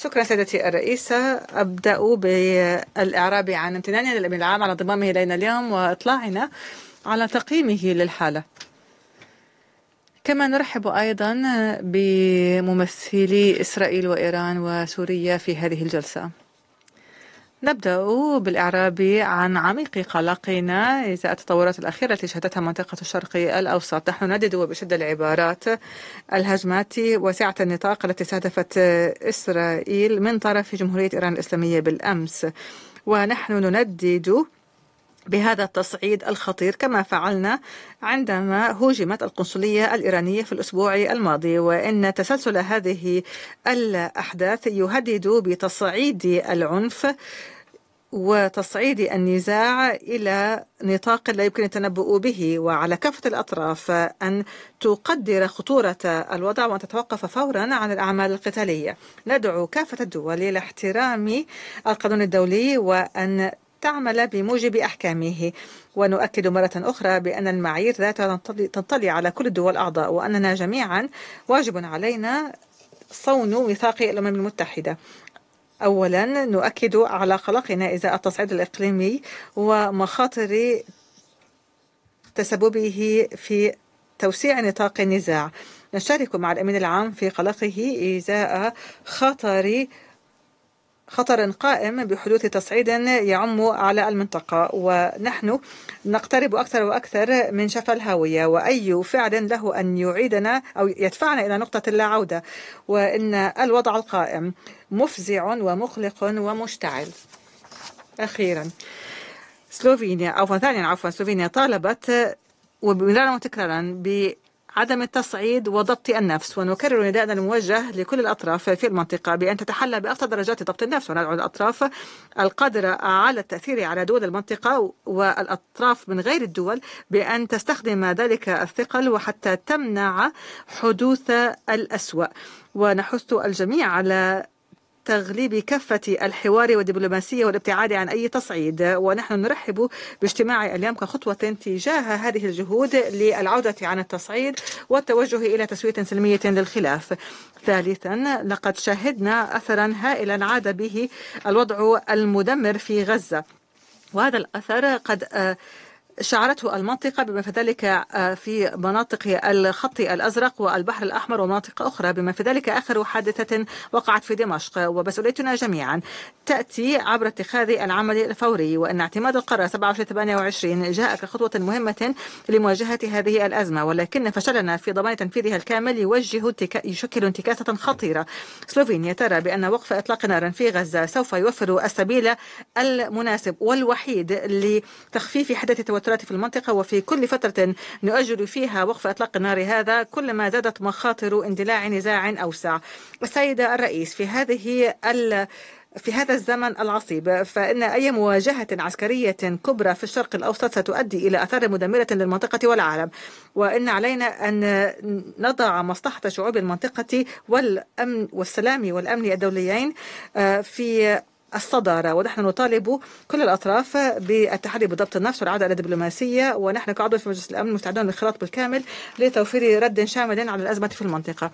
شكرا سيدتي الرئيسة أبدأ بالإعراب عن امتناني للأمين العام على انضمامه إلينا اليوم وإطلاعنا على تقييمه للحالة كما نرحب أيضا بممثلي إسرائيل وإيران وسوريا في هذه الجلسة نبدأ بالإعراب عن عميق قلقنا إزاء التطورات الأخيرة التي شهدتها منطقة الشرق الأوسط نحن ندد وبشدة العبارات الهجمات واسعة النطاق التي استهدفت إسرائيل من طرف جمهورية إيران الإسلامية بالأمس ونحن نندد بهذا التصعيد الخطير كما فعلنا عندما هوجمت القنصلية الإيرانية في الأسبوع الماضي وإن تسلسل هذه الأحداث يهدد بتصعيد العنف وتصعيد النزاع الى نطاق لا يمكن التنبؤ به وعلى كافه الاطراف ان تقدر خطوره الوضع وان تتوقف فورا عن الاعمال القتاليه. ندعو كافه الدول الى احترام القانون الدولي وان تعمل بموجب أحكامه ونؤكد مرة أخرى بأن المعايير ذاتها تنطلي على كل الدول الأعضاء وأننا جميعا واجب علينا صون ميثاق الأمم المتحدة أولا نؤكد على قلقنا إزاء التصعيد الإقليمي ومخاطر تسببه في توسيع نطاق النزاع نشارك مع الأمين العام في قلقه إزاء خطر خطر قائم بحدوث تصعيد يعم على المنطقة ونحن نقترب أكثر وأكثر من شفا الهاوية وأي فعل له أن يعيدنا أو يدفعنا إلى نقطة اللاعودة وإن الوضع القائم مفزع ومقلق ومشتعل أخيرا سلوفينيا أو ثانيا عفوا سلوفينيا طالبت وبمرارا وتكرارا ب عدم التصعيد وضبط النفس ونكرر نداءنا الموجه لكل الأطراف في المنطقة بأن تتحلى بأفضل درجات ضبط النفس وندعو الأطراف القادرة على التأثير على دول المنطقة والأطراف من غير الدول بأن تستخدم ذلك الثقل وحتى تمنع حدوث الأسوأ ونحث الجميع على تغليب كفة الحوار والدبلوماسية والابتعاد عن أي تصعيد ونحن نرحب باجتماع اليوم كخطوة تجاه هذه الجهود للعودة عن التصعيد والتوجه إلى تسوية سلمية للخلاف ثالثا لقد شهدنا أثرا هائلا عاد به الوضع المدمر في غزة وهذا الأثر قد آه، شعرته المنطقة بما في ذلك آه، في مناطق الخط الأزرق والبحر الأحمر ومناطق أخرى بما في ذلك آخر حادثة وقعت في دمشق ومسؤوليتنا جميعا تأتي عبر اتخاذ العمل الفوري وأن اعتماد القرار 2728 جاء كخطوة مهمة لمواجهة هذه الأزمة ولكن فشلنا في ضمان تنفيذها الكامل يوجه يشكل انتكاسة خطيرة سلوفينيا ترى بأن وقف إطلاق نار في غزة سوف يوفر السبيل المناسب والوحيد لتخفيف حدة التوتر التوترات في المنطقة وفي كل فترة نؤجل فيها وقف إطلاق النار هذا كلما زادت مخاطر اندلاع نزاع أوسع السيدة الرئيس في هذه ال في هذا الزمن العصيب فإن أي مواجهة عسكرية كبرى في الشرق الأوسط ستؤدي إلى آثار مدمرة للمنطقة والعالم وإن علينا أن نضع مصلحة شعوب المنطقة والأمن والسلام والأمن الدوليين آه، في الصدارة ونحن نطالب كل الأطراف بالتحري بضبط النفس والعودة إلى الدبلوماسية ونحن كعضو في مجلس الأمن مستعدون للخلاط بالكامل لتوفير رد شامل على الأزمة في المنطقة